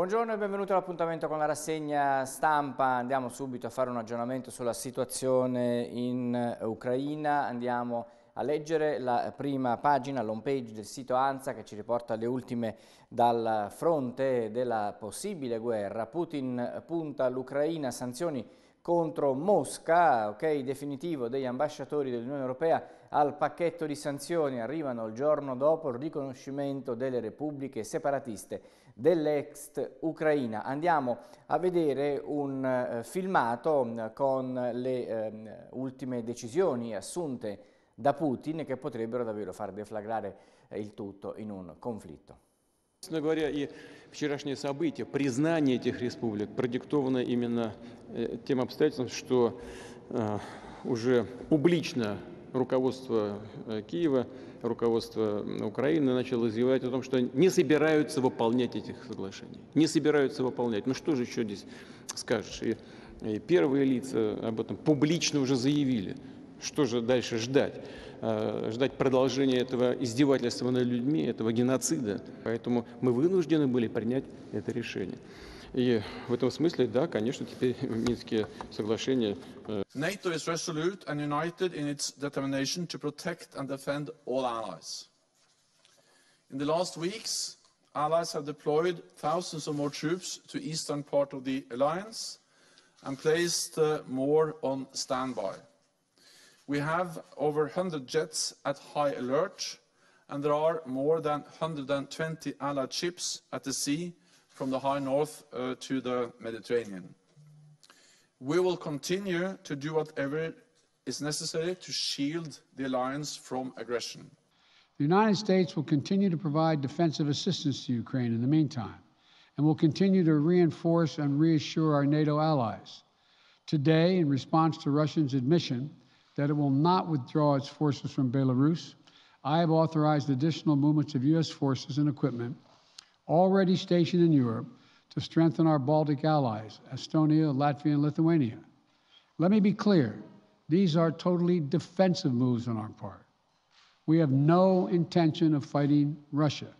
Buongiorno e benvenuti all'appuntamento con la rassegna stampa. Andiamo subito a fare un aggiornamento sulla situazione in Ucraina. Andiamo a leggere la prima pagina, l'home page del sito ANSA che ci riporta le ultime dal fronte della possibile guerra. Putin punta all'Ucraina sanzioni contro Mosca, ok, definitivo degli ambasciatori dell'Unione Europea al pacchetto di sanzioni, arrivano il giorno dopo il riconoscimento delle repubbliche separatiste dell'ex Ucraina. Andiamo a vedere un eh, filmato mm, con le eh, ultime decisioni assunte da Putin che potrebbero davvero far deflagrare eh, il tutto in un conflitto. Собственно говоря, и вчерашнее событие, признание этих республик, продиктовано именно э, тем обстоятельством, что э, уже публично руководство э, Киева, руководство Украины начало изъявлять о том, что не собираются выполнять этих соглашений. Не собираются выполнять. Ну что же еще здесь скажешь? И, и первые лица об этом публично уже заявили. Что же дальше ждать? Э, ждать продолжения этого издевательства над людьми, этого геноцида. Поэтому мы вынуждены были принять это решение. И в этом смысле, да, конечно, теперь Минские соглашения... Э, NATO is resolute and united in its determination to protect and defend all allies. In the last weeks, allies have deployed thousands of more troops to eastern part of the alliance and placed uh, more on standby. We have over 100 jets at high alert, and there are more than 120 Allied ships at the sea from the high north uh, to the Mediterranean. We will continue to do whatever is necessary to shield the alliance from aggression. The United States will continue to provide defensive assistance to Ukraine in the meantime, and will continue to reinforce and reassure our NATO allies. Today, in response to Russia's admission that it will not withdraw its forces from Belarus, I have authorized additional movements of U.S. forces and equipment already stationed in Europe to strengthen our Baltic allies, Estonia, Latvia, and Lithuania. Let me be clear these are totally defensive moves on our part. We have no intention of fighting Russia.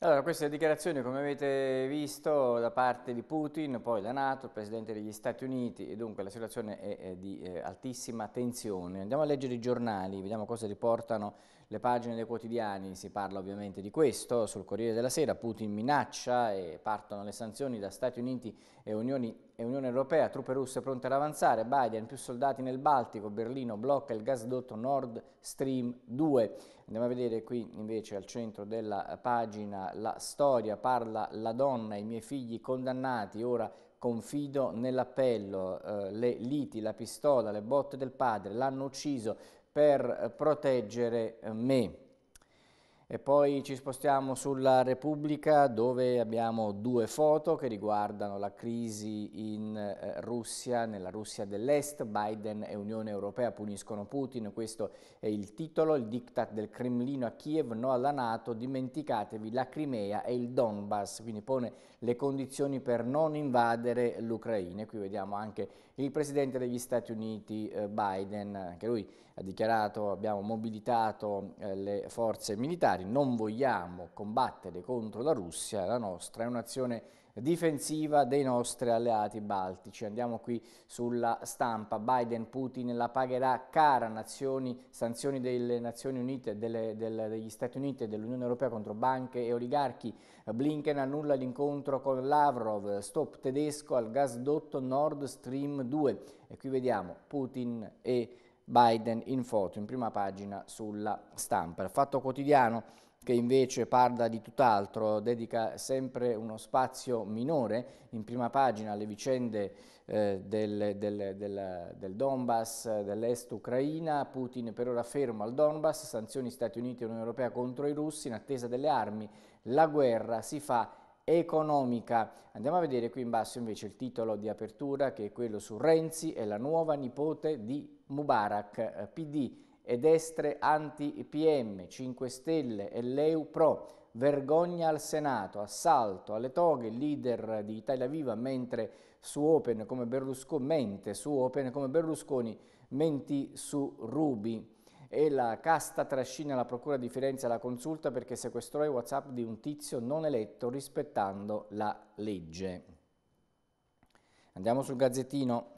Allora, queste dichiarazioni, come avete visto, da parte di Putin, poi la Nato, il Presidente degli Stati Uniti, e dunque la situazione è, è di eh, altissima tensione. Andiamo a leggere i giornali, vediamo cosa riportano le pagine dei quotidiani si parla ovviamente di questo, sul Corriere della Sera Putin minaccia e partono le sanzioni da Stati Uniti e, Unioni, e Unione Europea, truppe russe pronte ad avanzare, Biden più soldati nel Baltico, Berlino blocca il gasdotto Nord Stream 2. Andiamo a vedere qui invece al centro della pagina la storia, parla la donna, i miei figli condannati, ora confido nell'appello, eh, le liti, la pistola, le botte del padre, l'hanno ucciso, per proteggere eh, me. E poi ci spostiamo sulla Repubblica dove abbiamo due foto che riguardano la crisi in eh, Russia, nella Russia dell'Est. Biden e Unione Europea puniscono Putin, questo è il titolo, il diktat del Cremlino a Kiev, no alla Nato, dimenticatevi la Crimea e il Donbass, quindi pone le condizioni per non invadere l'Ucraina. qui vediamo anche il presidente degli Stati Uniti eh, Biden, anche lui ha dichiarato abbiamo mobilitato eh, le forze militari, non vogliamo combattere contro la Russia, la nostra è un'azione difensiva dei nostri alleati baltici. Andiamo qui sulla stampa. Biden, Putin la pagherà cara nazioni, sanzioni delle Nazioni Unite, delle, delle, degli Stati Uniti e dell'Unione Europea contro banche e oligarchi. Blinken annulla l'incontro con Lavrov, stop tedesco al gasdotto Nord Stream 2. E qui vediamo Putin e Biden in foto, in prima pagina sulla stampa. Il fatto quotidiano che invece parla di tutt'altro, dedica sempre uno spazio minore in prima pagina alle vicende eh, del, del, del, del, Donbass, dell'est Ucraina, Putin per ora fermo al Donbass, sanzioni Stati Uniti e Unione Europea contro i russi in attesa delle armi, la guerra si fa economica. Andiamo a vedere qui in basso invece il titolo di apertura che è quello su Renzi e la nuova nipote di Mubarak, eh, PD e destre anti-IPM, 5 Stelle e Leu Pro, vergogna al Senato, assalto alle toghe, leader di Italia Viva, mentre su Open come Berlusconi, mente su Open come Berlusconi, menti su Ruby. E la casta trascina la Procura di Firenze alla consulta perché sequestrò i WhatsApp di un tizio non eletto rispettando la legge. Andiamo sul gazzettino.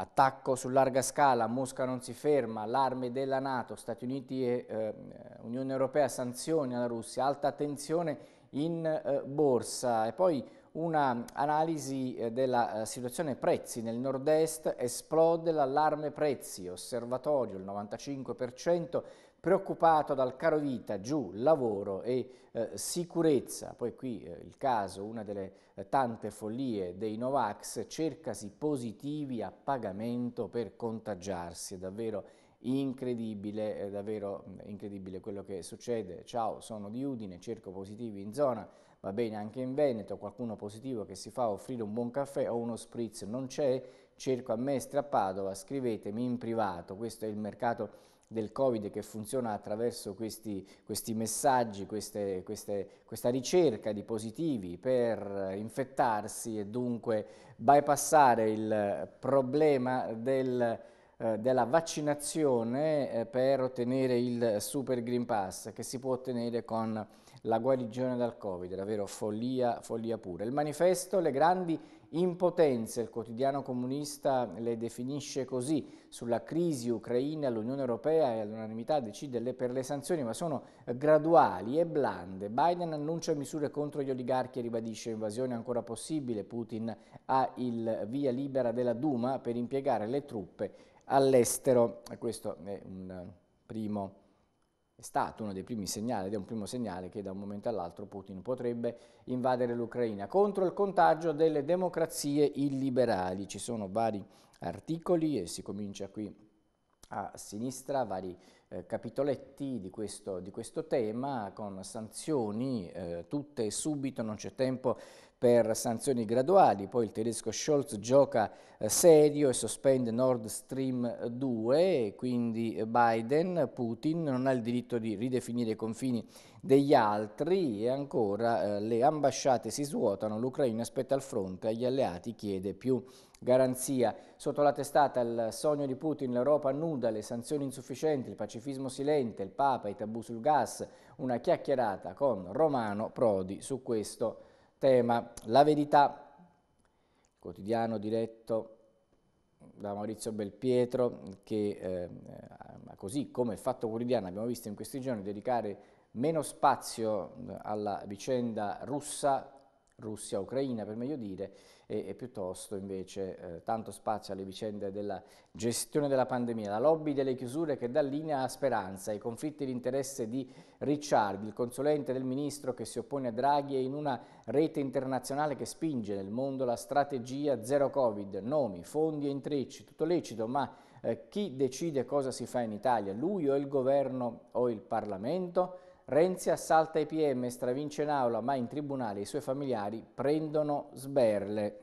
Attacco su larga scala, Mosca non si ferma, allarme della Nato, Stati Uniti e eh, Unione Europea sanzioni alla Russia, alta tensione in eh, borsa e poi un'analisi eh, della eh, situazione prezzi nel nord-est, esplode l'allarme prezzi, osservatorio il 95%, preoccupato dal caro vita giù lavoro e eh, sicurezza. Poi qui eh, il caso, una delle eh, tante follie dei Novax, cercasi positivi a pagamento per contagiarsi, è davvero incredibile, è davvero mm, incredibile quello che succede. Ciao, sono di Udine, cerco positivi in zona, va bene anche in Veneto, qualcuno positivo che si fa offrire un buon caffè o uno spritz non c'è, cerco a me Strappadova, scrivetemi in privato, questo è il mercato del Covid che funziona attraverso questi, questi messaggi, queste, queste, questa ricerca di positivi per infettarsi e dunque bypassare il problema del, eh, della vaccinazione eh, per ottenere il Super Green Pass che si può ottenere con la guarigione dal Covid, davvero follia, follia pura. Il manifesto, le grandi impotenze, il quotidiano comunista le definisce così, sulla crisi ucraina l'Unione Europea e all'unanimità decide per le sanzioni, ma sono graduali e blande. Biden annuncia misure contro gli oligarchi e ribadisce invasione ancora possibile, Putin ha il via libera della Duma per impiegare le truppe all'estero. Questo è un primo è stato uno dei primi segnali ed è un primo segnale che da un momento all'altro Putin potrebbe invadere l'Ucraina contro il contagio delle democrazie illiberali. Ci sono vari articoli e si comincia qui a sinistra vari eh, capitoletti di questo, di questo, tema con sanzioni eh, tutte subito, non c'è tempo per sanzioni graduali, poi il tedesco Scholz gioca eh, serio e sospende Nord Stream 2, quindi Biden, Putin non ha il diritto di ridefinire i confini degli altri e ancora eh, le ambasciate si svuotano, l'Ucraina aspetta al fronte, agli alleati chiede più garanzia. Sotto la testata il sogno di Putin, l'Europa nuda, le sanzioni insufficienti, il pacifismo silente, il Papa, i tabù sul gas, una chiacchierata con Romano Prodi su questo tema La verità, quotidiano diretto da Maurizio Belpietro, che eh, così come il Fatto Quotidiano abbiamo visto in questi giorni dedicare meno spazio alla vicenda russa, Russia-Ucraina per meglio dire, e, e piuttosto invece eh, tanto spazio alle vicende della gestione della pandemia. La lobby delle chiusure che dà linea a Speranza, i conflitti di interesse di Ricciardi, il consulente del ministro che si oppone a Draghi e in una rete internazionale che spinge nel mondo la strategia zero Covid, nomi, fondi e intrecci, tutto lecito, ma eh, chi decide cosa si fa in Italia, lui o il governo o il Parlamento? Renzi assalta i PM, stravince in aula, ma in tribunale i suoi familiari prendono sberle.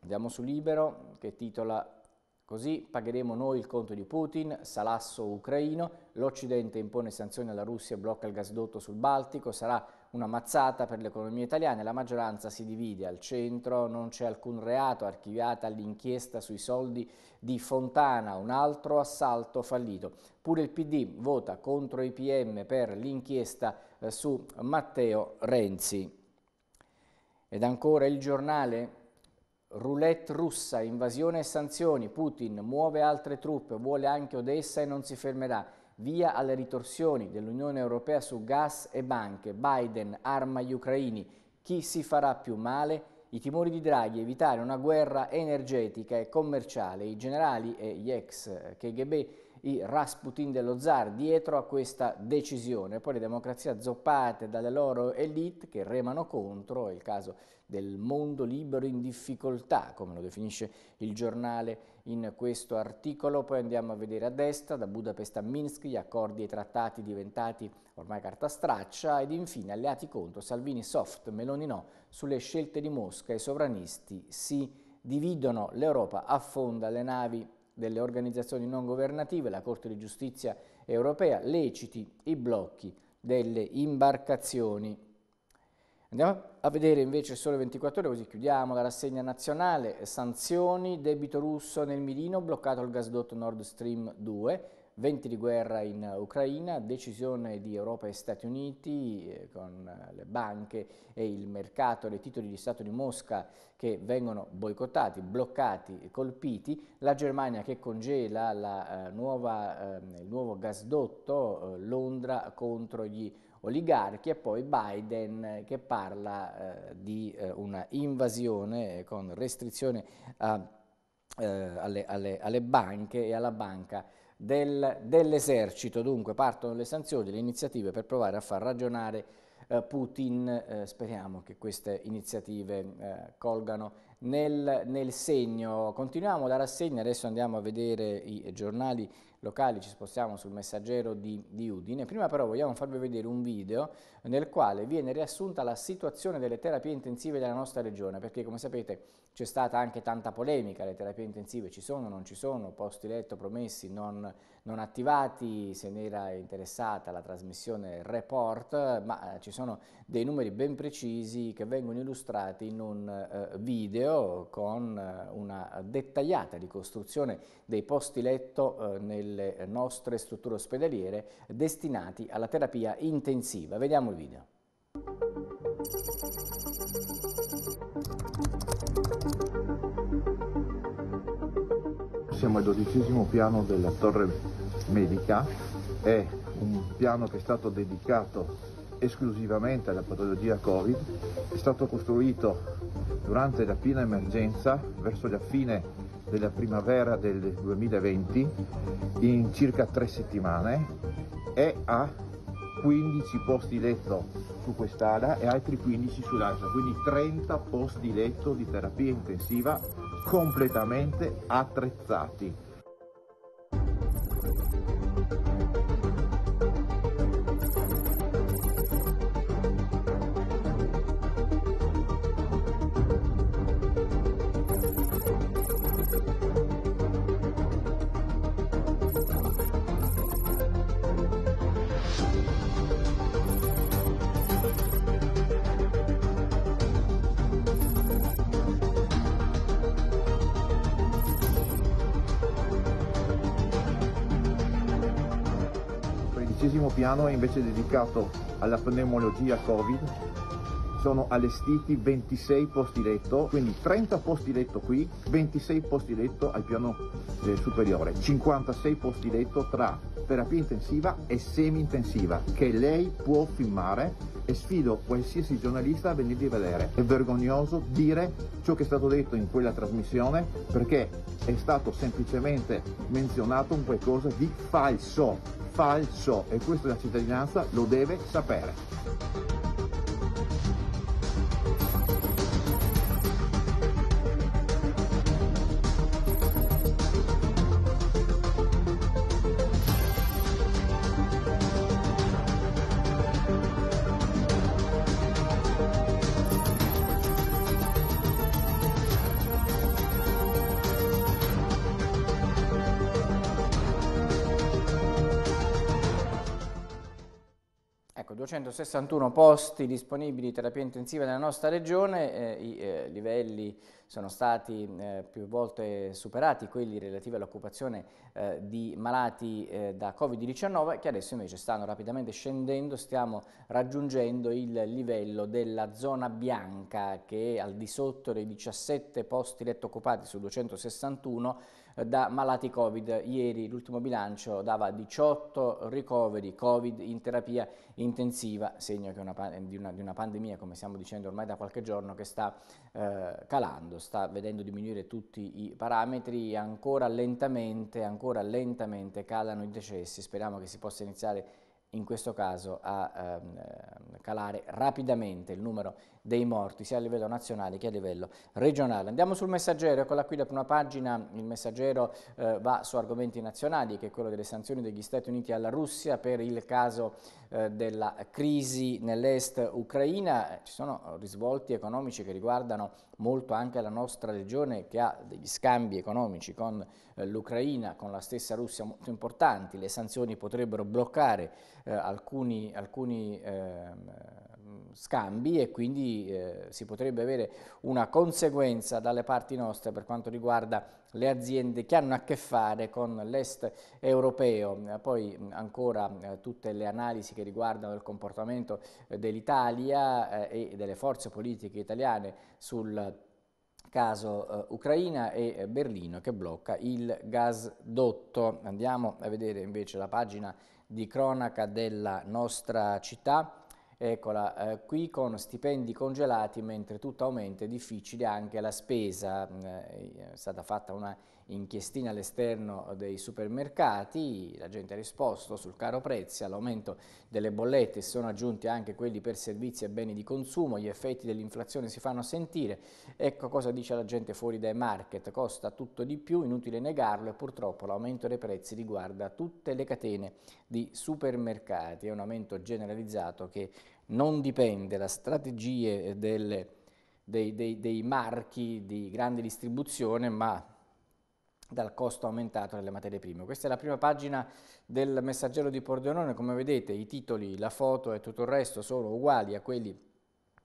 Andiamo su Libero che titola così pagheremo noi il conto di Putin, salasso ucraino, l'Occidente impone sanzioni alla Russia e blocca il gasdotto sul Baltico, sarà una mazzata per l'economia italiana, la maggioranza si divide al centro, non c'è alcun reato, archiviata l'inchiesta sui soldi di Fontana, un altro assalto fallito. Pure il PD vota contro i PM per l'inchiesta eh, su Matteo Renzi. Ed ancora il giornale Roulette russa, invasione e sanzioni, Putin muove altre truppe, vuole anche Odessa e non si fermerà via alle ritorsioni dell'Unione Europea su gas e banche, Biden arma gli ucraini, chi si farà più male? I timori di Draghi, evitare una guerra energetica e commerciale, i generali e gli ex KGB i Rasputin dello zar dietro a questa decisione. Poi le democrazie azzoppate dalle loro elite che remano contro, è il caso del mondo libero in difficoltà, come lo definisce il giornale in questo articolo. Poi andiamo a vedere a destra, da Budapest a Minsk, gli accordi e i trattati diventati ormai carta straccia ed infine alleati contro Salvini soft, Meloni no, sulle scelte di Mosca i sovranisti si dividono, l'Europa affonda le navi delle organizzazioni non governative, la Corte di Giustizia europea, leciti i blocchi delle imbarcazioni. Andiamo a vedere invece solo 24 ore, così chiudiamo la rassegna nazionale, sanzioni, debito russo nel mirino, bloccato il gasdotto Nord Stream 2, Venti di guerra in Ucraina, decisione di Europa e Stati Uniti eh, con le banche e il mercato le titoli di Stato di Mosca che vengono boicottati, bloccati, colpiti, la Germania che congela la, eh, nuova, eh, il nuovo gasdotto eh, Londra contro gli oligarchi e poi Biden che parla eh, di eh, una invasione con restrizione a, alle, alle, alle banche e alla banca del, dell'esercito. Dunque partono le sanzioni, le iniziative per provare a far ragionare eh, Putin. Eh, speriamo che queste iniziative eh, colgano nel, nel, segno. Continuiamo la rassegna, adesso andiamo a vedere i giornali locali, ci spostiamo sul messaggero di, di Udine. Prima però vogliamo farvi vedere un video nel quale viene riassunta la situazione delle terapie intensive della nostra regione, perché come sapete c'è stata anche tanta polemica, le terapie intensive ci sono, non ci sono, posti letto promessi, non, non attivati, se ne era interessata la trasmissione report, ma eh, ci sono dei numeri ben precisi che vengono illustrati in un uh, video con eh, una dettagliata ricostruzione dei posti letto uh, nelle nostre strutture ospedaliere destinati alla terapia intensiva. Vediamo Vediamo il video. Siamo al dodicesimo piano della torre medica, è un piano che è stato dedicato esclusivamente alla patologia Covid, è stato costruito durante la piena emergenza, verso la fine della primavera del 2020, in circa tre settimane e ha 15 posti letto su quest'ala e altri 15 sull'altra, quindi 30 posti letto di terapia intensiva completamente attrezzati. piano è invece dedicato alla pneumologia Covid sono allestiti 26 posti letto, quindi 30 posti letto qui, 26 posti letto al piano eh, superiore, 56 posti letto tra terapia intensiva e semi-intensiva che lei può filmare e sfido qualsiasi giornalista a venirvi a vedere. È vergognoso dire ciò che è stato detto in quella trasmissione perché è stato semplicemente menzionato un qualcosa di falso, falso e questa la cittadinanza lo deve sapere. 161 posti disponibili di terapia intensiva nella nostra regione, eh, i eh, livelli sono stati eh, più volte superati, quelli relativi all'occupazione eh, di malati eh, da Covid-19, che adesso invece stanno rapidamente scendendo, stiamo raggiungendo il livello della zona bianca che è al di sotto dei 17 posti letto occupati su 261, da malati Covid. Ieri l'ultimo bilancio dava 18 ricoveri Covid in terapia intensiva, segno una, di, una, di, una, pandemia, come stiamo dicendo ormai da qualche giorno, che sta eh, calando, sta vedendo diminuire tutti i parametri, ancora lentamente, ancora lentamente calano i decessi, speriamo che si possa iniziare in questo caso a ehm, calare rapidamente il numero dei morti sia a livello nazionale che a livello regionale. Andiamo sul messaggero, eccola qui la prima pagina, il messaggero eh, va su argomenti nazionali che è quello delle sanzioni degli Stati Uniti alla Russia per il caso eh, della crisi nell'est ucraina, eh, ci sono risvolti economici che riguardano molto anche la nostra regione che ha degli scambi economici con eh, l'Ucraina, con la stessa Russia molto importanti, le sanzioni potrebbero bloccare eh, alcuni, alcuni ehm, scambi e quindi eh, si potrebbe avere una conseguenza dalle parti nostre per quanto riguarda le aziende che hanno a che fare con l'est europeo. Poi ancora eh, tutte le analisi che riguardano il comportamento eh, dell'Italia eh, e delle forze politiche italiane sul caso eh, Ucraina e eh, Berlino che blocca il gasdotto. Andiamo a vedere invece la pagina di cronaca della nostra città Eccola, eh, qui con stipendi congelati mentre tutto aumenta è difficile anche la spesa, mm, eh, è stata fatta una inchiestina all'esterno dei supermercati, la gente ha risposto sul caro prezzi, all'aumento delle bollette sono aggiunti anche quelli per servizi e beni di consumo, gli effetti dell'inflazione si fanno sentire, ecco cosa dice la gente fuori dai market, costa tutto di più, inutile negarlo e purtroppo l'aumento dei prezzi riguarda tutte le catene di supermercati, è un aumento generalizzato che non dipende da strategie delle, dei, dei, dei marchi di grande distribuzione ma dal costo aumentato delle materie prime. Questa è la prima pagina del messaggero di Pordenone, come vedete i titoli, la foto e tutto il resto sono uguali a quelli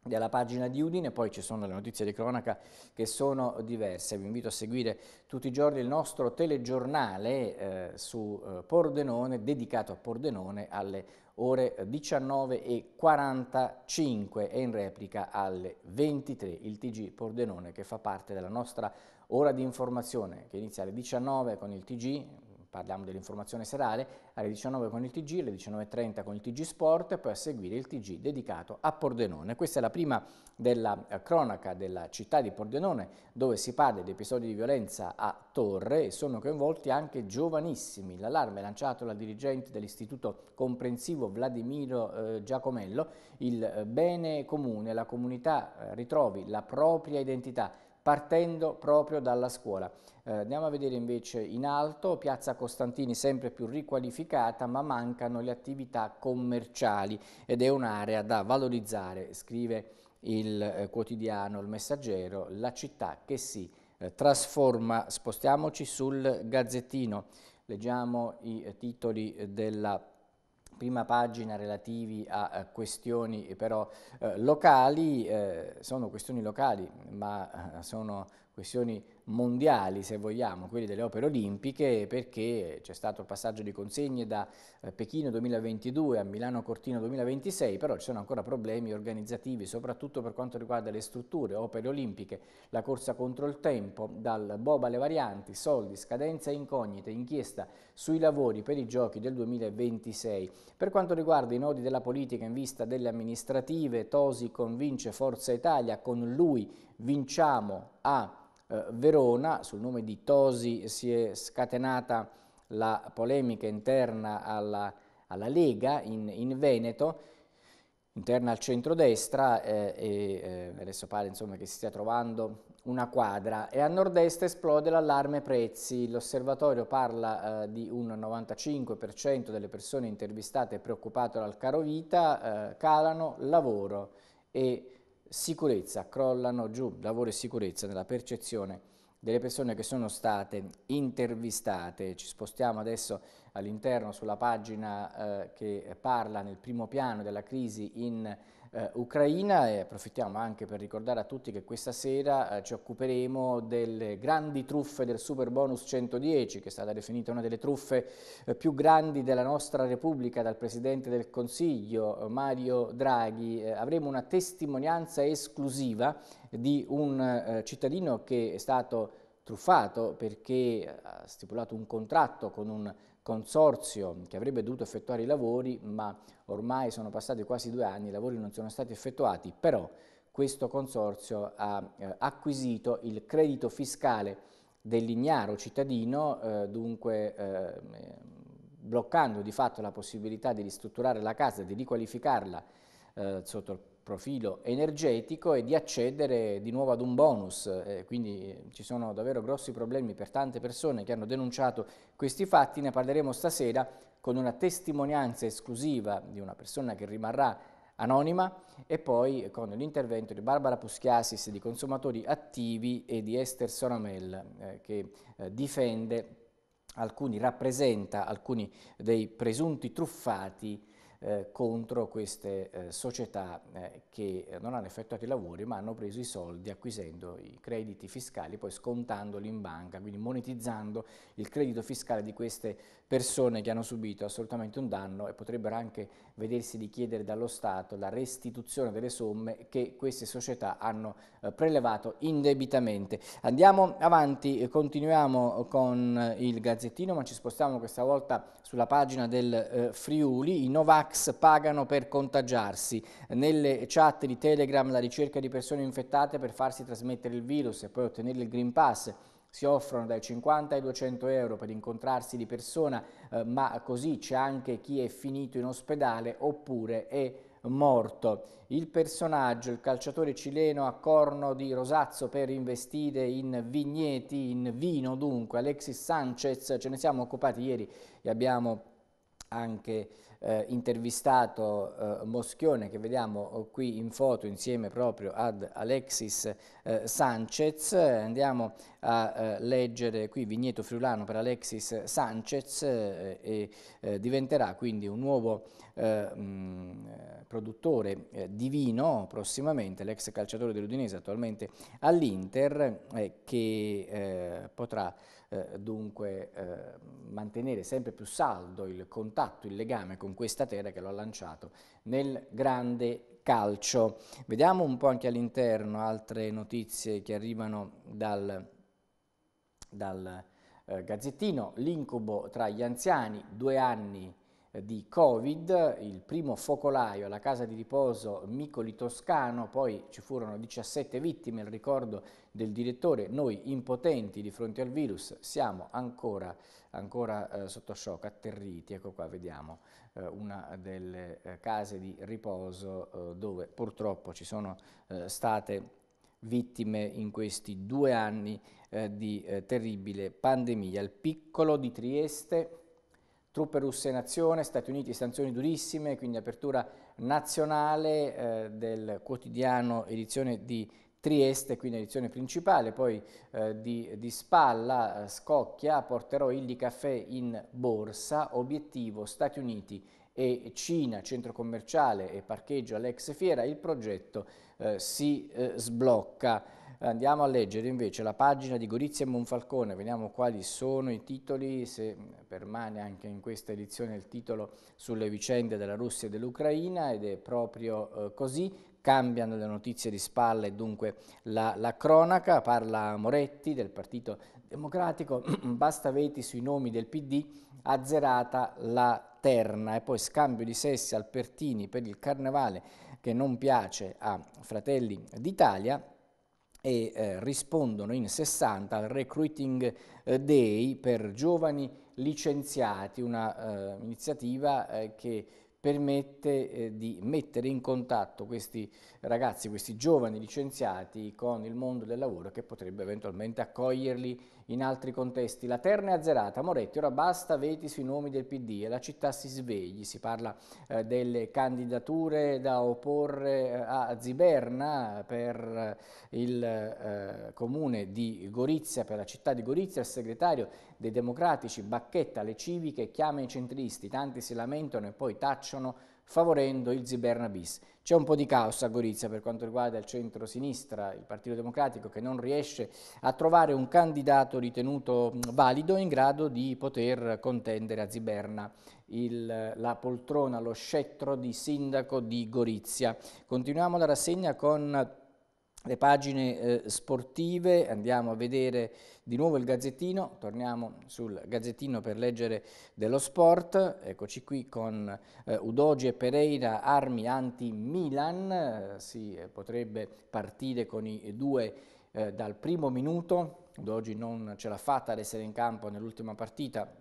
della pagina di Udine, poi ci sono le notizie di cronaca che sono diverse. Vi invito a seguire tutti i giorni il nostro telegiornale eh, su eh, Pordenone, dedicato a Pordenone alle ore 19.45 e in replica alle 23, il TG Pordenone che fa parte della nostra ora di informazione che inizia alle 19 con il TG, parliamo dell'informazione serale, alle 19 con il TG, alle 19.30 con il TG Sport e poi a seguire il TG dedicato a Pordenone. Questa è la prima della eh, cronaca della città di Pordenone dove si parla di episodi di violenza a Torre e sono coinvolti anche giovanissimi. L'allarme lanciato dal dirigente dell'istituto comprensivo Vladimiro eh, Giacomello, il eh, bene comune, la comunità eh, ritrovi la propria identità partendo proprio dalla scuola. Eh, andiamo a vedere invece in alto Piazza Costantini sempre più riqualificata ma mancano le attività commerciali ed è un'area da valorizzare, scrive il eh, quotidiano Il Messaggero, la città che si eh, trasforma. Spostiamoci sul Gazzettino, leggiamo i eh, titoli eh, della prima pagina relativi a questioni eh, però eh, locali, eh, sono questioni locali ma sono questioni mondiali, se vogliamo, quelle delle opere olimpiche, perché c'è stato il passaggio di consegne da eh, Pechino 2022 a Milano Cortino 2026, però ci sono ancora problemi organizzativi, soprattutto per quanto riguarda le strutture, opere olimpiche, la corsa contro il tempo, dal boba alle varianti, soldi, scadenza incognite, inchiesta sui lavori per i giochi del 2026. Per quanto riguarda i nodi della politica in vista delle amministrative, Tosi convince Forza Italia, con lui vinciamo a eh, Verona, sul nome di Tosi si è scatenata la polemica interna alla, alla Lega in, in, Veneto, interna al centrodestra eh, e eh, adesso pare insomma, che si stia trovando una quadra e a nord-est esplode l'allarme prezzi. L'osservatorio parla eh, di un 95% delle persone intervistate preoccupate dal caro vita, eh, calano lavoro e sicurezza, crollano giù lavoro e sicurezza nella percezione delle persone che sono state intervistate. Ci spostiamo adesso all'interno sulla pagina eh, che parla nel primo piano della crisi in eh, Ucraina e approfittiamo anche per ricordare a tutti che questa sera eh, ci occuperemo delle grandi truffe del super bonus 110 che è stata definita una delle truffe eh, più grandi della nostra Repubblica dal Presidente del Consiglio eh, Mario Draghi. Eh, avremo una testimonianza esclusiva di un eh, cittadino che è stato truffato perché ha eh, stipulato un contratto con un consorzio che avrebbe dovuto effettuare i lavori, ma ormai sono passati quasi due anni, i lavori non sono stati effettuati, però questo consorzio ha eh, acquisito il credito fiscale dell'ignaro cittadino, eh, dunque eh, bloccando di fatto la possibilità di ristrutturare la casa, di riqualificarla eh, sotto il profilo energetico e di accedere di nuovo ad un bonus, eh, quindi eh, ci sono davvero grossi problemi per tante persone che hanno denunciato questi fatti, ne parleremo stasera con una testimonianza esclusiva di una persona che rimarrà anonima e poi con l'intervento di Barbara Puschiasis di Consumatori Attivi e di Esther Soramel eh, che eh, difende alcuni, rappresenta alcuni dei presunti truffati eh, contro queste eh, società eh, che non hanno effettuato i lavori ma hanno preso i soldi acquisendo i crediti fiscali, poi scontandoli in banca, quindi monetizzando il credito fiscale di queste persone che hanno subito assolutamente un danno e potrebbero anche vedersi di chiedere dallo Stato la restituzione delle somme che queste società hanno eh, prelevato indebitamente. Andiamo avanti, eh, continuiamo con eh, il gazzettino, ma ci spostiamo questa volta sulla pagina del Friuli. I Novax pagano per contagiarsi. Nelle chat di Telegram la ricerca di persone infettate per farsi trasmettere il virus e poi ottenere il Green Pass si offrono dai 50 ai 200 euro per incontrarsi di persona, eh, ma così c'è anche chi è finito in ospedale oppure è morto. Il personaggio, il calciatore cileno a corno di Rosazzo per investire in vigneti, in vino dunque, Alexis Sanchez, ce ne siamo occupati ieri e abbiamo anche eh, intervistato eh, Moschione che vediamo eh, qui in foto insieme proprio ad Alexis eh, Sanchez. Andiamo a eh, leggere qui Vigneto Friulano per Alexis Sanchez eh, e diventerà quindi un nuovo mh, produttore di vino prossimamente, l'ex calciatore dell'Udinese attualmente all'Inter che potrà eh, dunque eh, mantenere sempre più saldo il contatto, il legame con questa terra che lo ha lanciato nel grande calcio. Vediamo un po' anche all'interno altre notizie che arrivano dal, dal eh, Gazzettino, l'incubo tra gli anziani, due anni di Covid, il primo focolaio alla casa di riposo Micoli Toscano, poi ci furono 17 vittime, il ricordo del direttore, noi impotenti di fronte al virus siamo ancora, ancora eh, sotto shock, atterriti, ecco qua vediamo eh, una delle eh, case di riposo eh, dove purtroppo ci sono eh, state vittime in questi due anni eh, di terribile pandemia. Il piccolo di Trieste truppe russe in azione, Stati Uniti sanzioni durissime, quindi apertura nazionale eh, del quotidiano edizione di Trieste, quindi edizione principale, poi eh, di, di, Spalla, eh, Scocchia, porterò il di caffè in borsa, obiettivo Stati Uniti e Cina, centro commerciale e parcheggio all'ex fiera, il progetto eh, si eh, sblocca. Andiamo a leggere invece la pagina di Gorizia e Monfalcone, vediamo quali sono i titoli, se permane anche in questa edizione il titolo sulle vicende della Russia e dell'Ucraina ed è proprio eh, così, cambiano le notizie di spalle e dunque la, la cronaca, parla Moretti del Partito Democratico, basta veti sui nomi del PD, azzerata la terna e poi scambio di sessi al Pertini per il carnevale che non piace a Fratelli d'Italia e eh, rispondono in 60 al Recruiting eh, Day per giovani licenziati, un'iniziativa eh, eh, che permette eh, di mettere in contatto questi ragazzi, questi giovani licenziati con il mondo del lavoro che potrebbe eventualmente accoglierli in altri contesti la terna è azzerata, Moretti ora basta veti sui nomi del PD e la città si svegli, si parla eh, delle candidature da opporre eh, a Ziberna per eh, il eh, comune di Gorizia, per la città di Gorizia, il segretario dei democratici Bacchetta, le civiche chiama i centristi, tanti si lamentano e poi tacciono favorendo il Ziberna bis. C'è un po' di caos a Gorizia per quanto riguarda il centro-sinistra, il Partito Democratico, che non riesce a trovare un candidato ritenuto valido in grado di poter contendere a Ziberna il, la poltrona, lo scettro di sindaco di Gorizia. Continuiamo la rassegna con le pagine eh, sportive, andiamo a vedere di nuovo il gazzettino, torniamo sul gazzettino per leggere dello sport, eccoci qui con eh, Udogi e Pereira, armi anti-Milan, eh, si potrebbe partire con i due eh, dal primo minuto, Udogi non ce l'ha fatta ad essere in campo nell'ultima partita,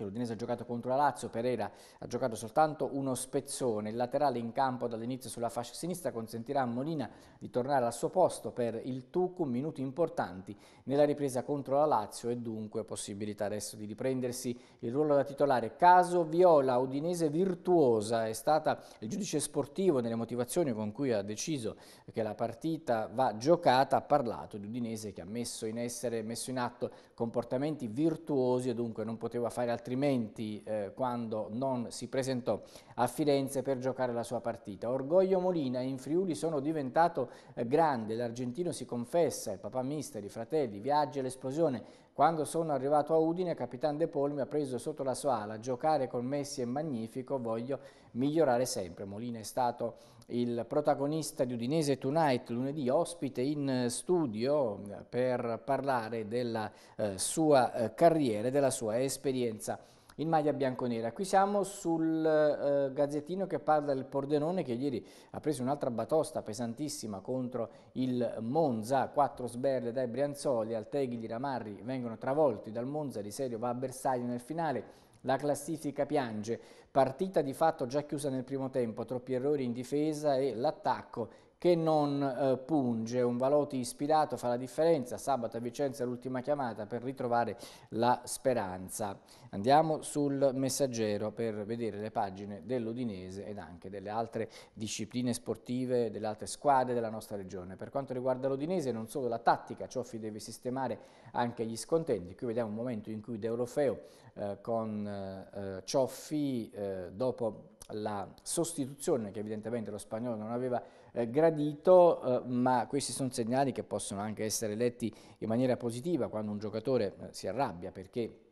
che l'Udinese ha giocato contro la Lazio, Pereira ha giocato soltanto uno spezzone, il laterale in campo dall'inizio sulla fascia sinistra consentirà a Molina di tornare al suo posto per il Tucu, minuti importanti nella ripresa contro la Lazio e dunque possibilità adesso di riprendersi il ruolo da titolare. Caso Viola, Udinese virtuosa, è stata il giudice sportivo nelle motivazioni con cui ha deciso che la partita va giocata, ha parlato di Udinese che ha messo in essere, messo in atto comportamenti virtuosi e dunque non poteva fare altri altrimenti eh, quando non si presentò a Firenze per giocare la sua partita. Orgoglio Molina in Friuli sono diventato eh, grande, l'argentino si confessa, il papà mister, i fratelli, viaggia l'esplosione. Quando sono arrivato a Udine, Capitan De Polmi ha preso sotto la sua ala, giocare con Messi è magnifico, voglio migliorare sempre. Molina è stato il protagonista di Udinese Tonight lunedì, ospite in studio per parlare della eh, sua eh, carriera e della sua esperienza in maglia bianconera. Qui siamo sul eh, gazzettino che parla del Pordenone che ieri ha preso un'altra batosta pesantissima contro il Monza, quattro sberle dai Brianzoli, Alteghi di Ramarri vengono travolti dal Monza, Di Serio va a bersaglio nel finale, la classifica piange, partita di fatto già chiusa nel primo tempo, troppi errori in difesa e l'attacco che non eh, punge, un Valoti ispirato fa la differenza, sabato a Vicenza l'ultima chiamata per ritrovare la speranza. Andiamo sul messaggero per vedere le pagine dell'Udinese ed anche delle altre discipline sportive, delle altre squadre della nostra regione. Per quanto riguarda l'Udinese non solo la tattica, Cioffi deve sistemare anche gli scontenti, qui vediamo un momento in cui De Orofeo eh, con eh, eh Cioffi eh, dopo la sostituzione che evidentemente lo spagnolo non aveva eh, gradito, eh, ma questi sono segnali che possono anche essere letti in maniera positiva quando un giocatore eh, si arrabbia perché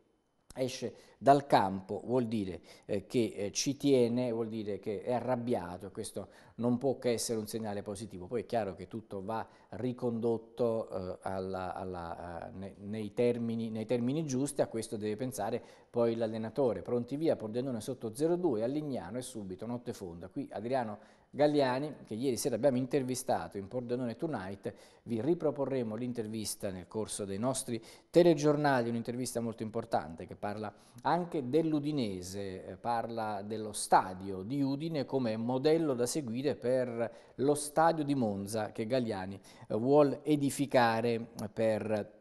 esce dal campo vuol dire eh, che eh, ci tiene, vuol dire che è arrabbiato, questo non può che essere un segnale positivo. Poi è chiaro che tutto va ricondotto eh, alla, alla, eh, ne, nei, termini, nei, termini, giusti, a questo deve pensare poi l'allenatore. Pronti via, Pordenone sotto 0-2, a Lignano e subito, notte fonda. Qui Adriano Galliani, che ieri sera abbiamo intervistato in Pordenone Tonight, vi riproporremo l'intervista nel corso dei nostri telegiornali, un'intervista molto importante che parla anche dell'Udinese, eh, parla dello stadio di Udine come modello da seguire per lo stadio di Monza che Galliani eh, vuole edificare per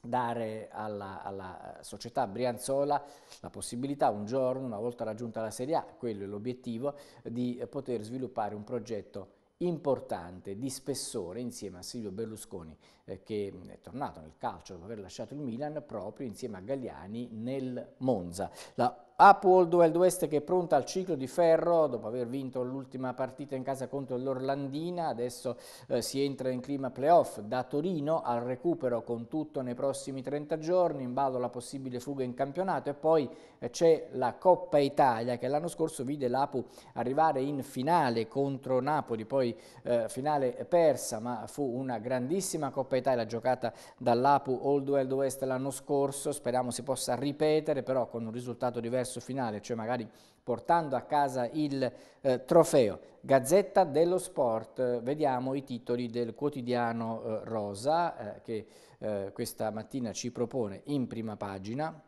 dare alla, alla, società Brianzola la possibilità un giorno, una volta raggiunta la Serie A, quello è l'obiettivo, di poter sviluppare un progetto importante, di spessore, insieme a Silvio Berlusconi, eh, che è tornato nel calcio dopo aver lasciato il Milan, proprio insieme a Galliani nel Monza. La Apoel Duel West che è pronta al ciclo di ferro dopo aver vinto l'ultima partita in casa contro l'Orlandina, adesso eh, si entra in clima playoff da Torino al recupero con tutto nei prossimi 30 giorni, in ballo la possibile fuga in campionato e poi eh, c'è la Coppa Italia che l'anno scorso vide l'Apu arrivare in finale contro Napoli, poi eh, finale persa ma fu una grandissima Coppa Italia giocata dall'Apu All Duel West l'anno scorso, speriamo si possa ripetere però con un risultato diverso verso finale, cioè magari portando a casa il eh, trofeo. Gazzetta dello Sport, vediamo i titoli del quotidiano eh, Rosa eh, che eh, questa mattina ci propone in prima pagina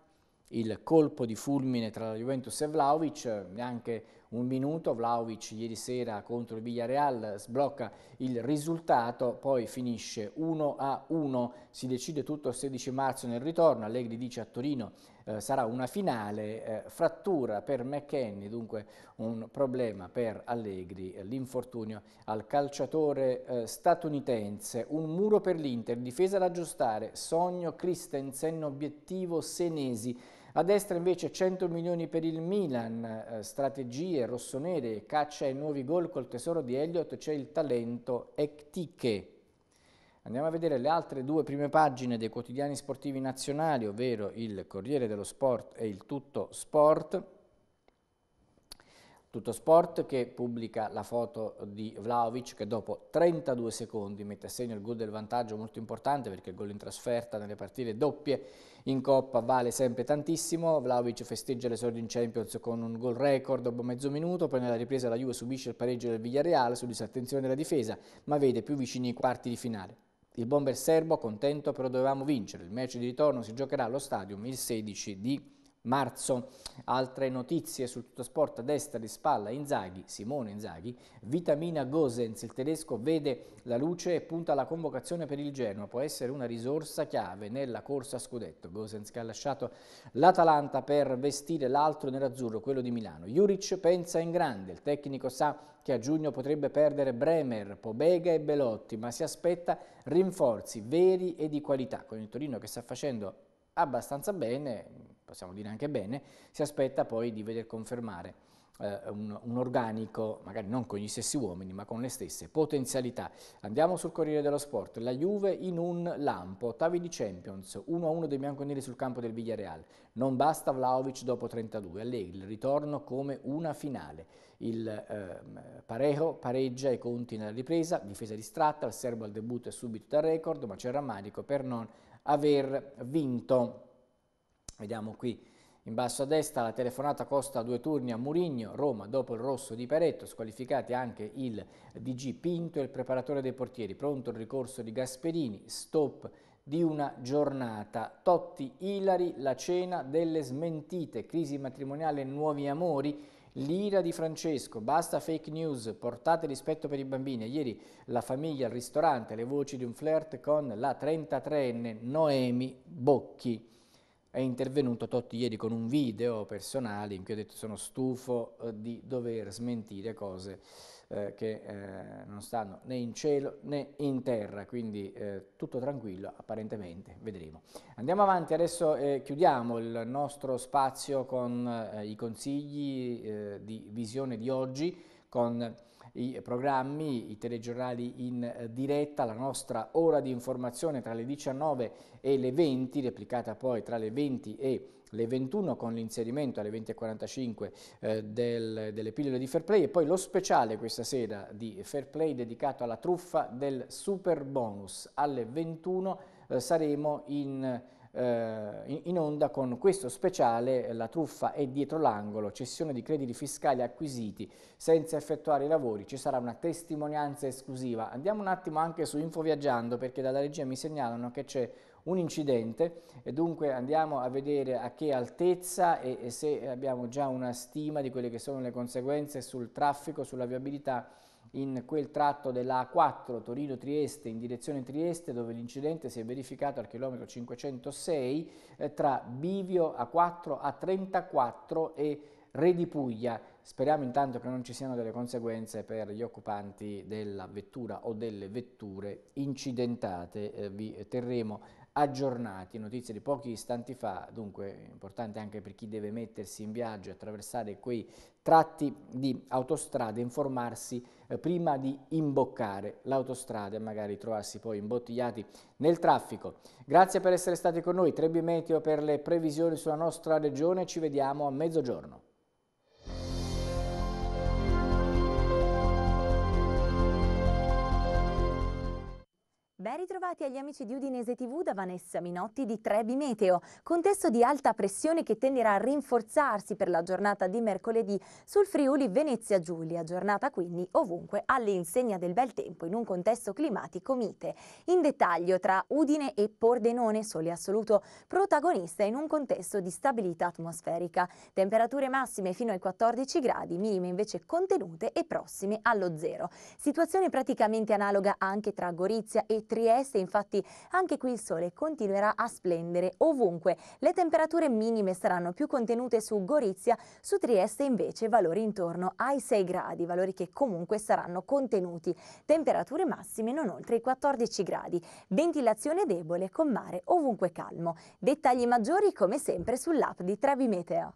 il colpo di fulmine tra la Juventus e Vlaovic, neanche un minuto, Vlaovic ieri sera contro il Villarreal sblocca il risultato, poi finisce 1 a 1, si decide tutto il 16 marzo nel ritorno, Allegri dice a Torino eh, sarà una finale, eh, frattura per McKenny, dunque un problema per Allegri, eh, l'infortunio al calciatore eh, statunitense, un muro per l'Inter, difesa da aggiustare, Sogno Christensen, obiettivo Senesi, a destra invece 100 milioni per il Milan, strategie rossonere, caccia ai nuovi gol col tesoro di Elliott, c'è il talento Ectiche. Andiamo a vedere le altre due prime pagine dei quotidiani sportivi nazionali, ovvero il Corriere dello Sport e il Tutto Sport. Tutto Sport che pubblica la foto di Vlaovic che dopo 32 secondi mette a segno il gol del vantaggio molto importante perché il gol in trasferta nelle partite doppie in Coppa vale sempre tantissimo. Vlaovic festeggia l'esordio in Champions con un gol record dopo mezzo minuto, poi nella ripresa la Juve subisce il pareggio del Villareal su disattenzione della difesa ma vede più vicini i quarti di finale. Il bomber serbo contento però dovevamo vincere. Il match di ritorno si giocherà allo stadium il 16 di marzo. Altre notizie sul tuttosport a destra di spalla Inzaghi, Simone Inzaghi, vitamina Gosens, il tedesco vede la luce e punta alla convocazione per il Genoa, può essere una risorsa chiave nella corsa a scudetto. Gosens che ha lasciato l'Atalanta per vestire l'altro nell'azzurro, quello di Milano. Juric pensa in grande, il tecnico sa che a giugno potrebbe perdere Bremer, Pobega e Belotti, ma si aspetta rinforzi veri e di qualità, con il Torino che sta facendo abbastanza bene, possiamo dire anche bene, si aspetta poi di veder confermare eh, un, un, organico, magari non con gli stessi uomini, ma con le stesse potenzialità. Andiamo sul Corriere dello Sport, la Juve in un lampo, ottavi di Champions, 1-1 dei bianconeri sul campo del Villarreal, non basta Vlaovic dopo 32, Allegri, il ritorno come una finale, il eh, Parejo pareggia i conti nella ripresa, difesa distratta, il serbo al debutto è subito da record, ma c'è rammarico per non aver vinto Vediamo qui in basso a destra la telefonata costa due turni a Murigno, Roma dopo il rosso di Peretto, squalificati anche il DG Pinto e il preparatore dei portieri, pronto il ricorso di Gasperini, stop di una giornata, Totti Ilari, la cena delle smentite, crisi matrimoniale nuovi amori, l'ira di Francesco, basta fake news, portate rispetto per i bambini, ieri la famiglia al ristorante, le voci di un flirt con la 33enne Noemi Bocchi è intervenuto Totti ieri con un video personale in cui ha detto sono stufo eh, di dover smentire cose eh, che eh, non stanno né in cielo né in terra, quindi eh, tutto tranquillo apparentemente, vedremo. Andiamo avanti, adesso eh, chiudiamo il nostro spazio con eh, i consigli di visione di oggi, con i programmi, i telegiornali in eh, diretta, la nostra ora di informazione tra le 19 e le 20, replicata poi tra le 20 e le 21 con l'inserimento alle 20.45 eh, del, delle pillole di Fair Play e poi lo speciale questa sera di Fair Play dedicato alla truffa del super bonus. Alle 21 eh, saremo in eh, in onda con questo speciale eh, La truffa è dietro l'angolo, cessione di crediti fiscali acquisiti senza effettuare i lavori, ci sarà una testimonianza esclusiva. Andiamo un attimo anche su Infoviaggiando perché dalla regia mi segnalano che c'è un incidente e dunque andiamo a vedere a che altezza e, e se abbiamo già una stima di quelle che sono le conseguenze sul traffico, sulla viabilità in quel tratto della A4 Torino-Trieste in direzione Trieste dove l'incidente si è verificato al chilometro 506 eh, tra Bivio A4 A34 e Redipuglia. Speriamo intanto che non ci siano delle conseguenze per gli occupanti della vettura o delle vetture incidentate. Eh, vi terremo aggiornati. Notizie di pochi istanti fa, dunque importante anche per chi deve mettersi in viaggio e attraversare quei tratti di autostrada, informarsi eh, prima di imboccare l'autostrada e magari trovarsi poi imbottigliati nel traffico. Grazie per essere stati con noi, Trebbi Meteo per le previsioni sulla nostra regione, ci vediamo a mezzogiorno. Ben ritrovati agli amici di Udinese TV da Vanessa Minotti di Trebi Meteo. Contesto di alta pressione che tenderà a rinforzarsi per la giornata di mercoledì sul Friuli Venezia Giulia, giornata quindi ovunque all'insegna del bel tempo in un contesto climatico mite. In dettaglio tra Udine e Pordenone, sole assoluto protagonista in un contesto di stabilità atmosferica. Temperature massime fino ai 14 gradi, minime invece contenute e prossime allo zero. Situazione praticamente analoga anche tra Gorizia e Trieste, infatti anche qui il sole continuerà a splendere ovunque. Le temperature minime saranno più contenute su Gorizia, su Trieste invece valori intorno ai 6 gradi, valori che comunque saranno contenuti. Temperature massime non oltre i 14 gradi. Ventilazione debole con mare ovunque calmo. Dettagli maggiori come sempre sull'app di Travimeteo.